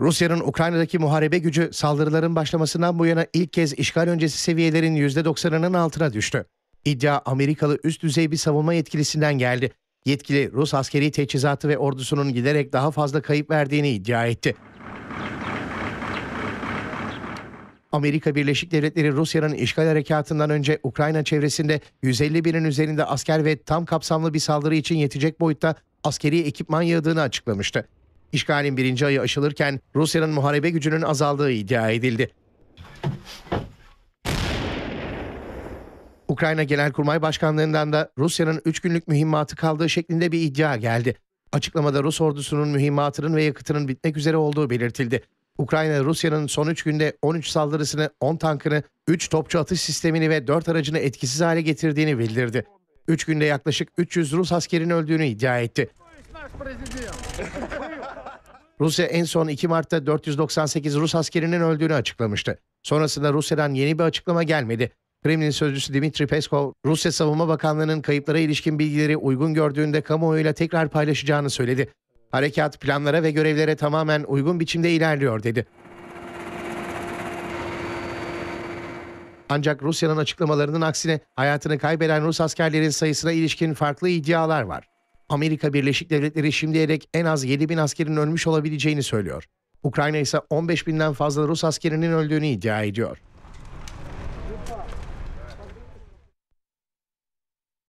Rusya'nın Ukrayna'daki muharebe gücü saldırıların başlamasından bu yana ilk kez işgal öncesi seviyelerin %90'ının altına düştü. İddia Amerikalı üst düzey bir savunma yetkilisinden geldi. Yetkili Rus askeri teçhizatı ve ordusunun giderek daha fazla kayıp verdiğini iddia etti. Amerika Birleşik Devletleri Rusya'nın işgal harekatından önce Ukrayna çevresinde 150 binin üzerinde asker ve tam kapsamlı bir saldırı için yetecek boyutta askeri ekipman yığdığını açıklamıştı. İşgalin birinci ayı aşılırken Rusya'nın muharebe gücünün azaldığı iddia edildi. Ukrayna Genelkurmay Başkanlığından da Rusya'nın 3 günlük mühimmatı kaldığı şeklinde bir iddia geldi. Açıklamada Rus ordusunun mühimmatının ve yakıtının bitmek üzere olduğu belirtildi. Ukrayna, Rusya'nın son 3 günde 13 saldırısını, 10 tankını, 3 topçu atış sistemini ve 4 aracını etkisiz hale getirdiğini bildirdi. 3 günde yaklaşık 300 Rus askerin öldüğünü iddia etti. Rusya en son 2 Mart'ta 498 Rus askerinin öldüğünü açıklamıştı. Sonrasında Rusya'dan yeni bir açıklama gelmedi. Kremlin sözcüsü Dmitri Peskov, Rusya Savunma Bakanlığı'nın kayıplara ilişkin bilgileri uygun gördüğünde kamuoyuyla tekrar paylaşacağını söyledi. Harekat planlara ve görevlere tamamen uygun biçimde ilerliyor dedi. Ancak Rusya'nın açıklamalarının aksine hayatını kaybeden Rus askerlerin sayısına ilişkin farklı iddialar var. Amerika Birleşik Devletleri şimdiye dek en az 7 bin askerin ölmüş olabileceğini söylüyor. Ukrayna ise 15 binden fazla Rus askerinin öldüğünü iddia ediyor.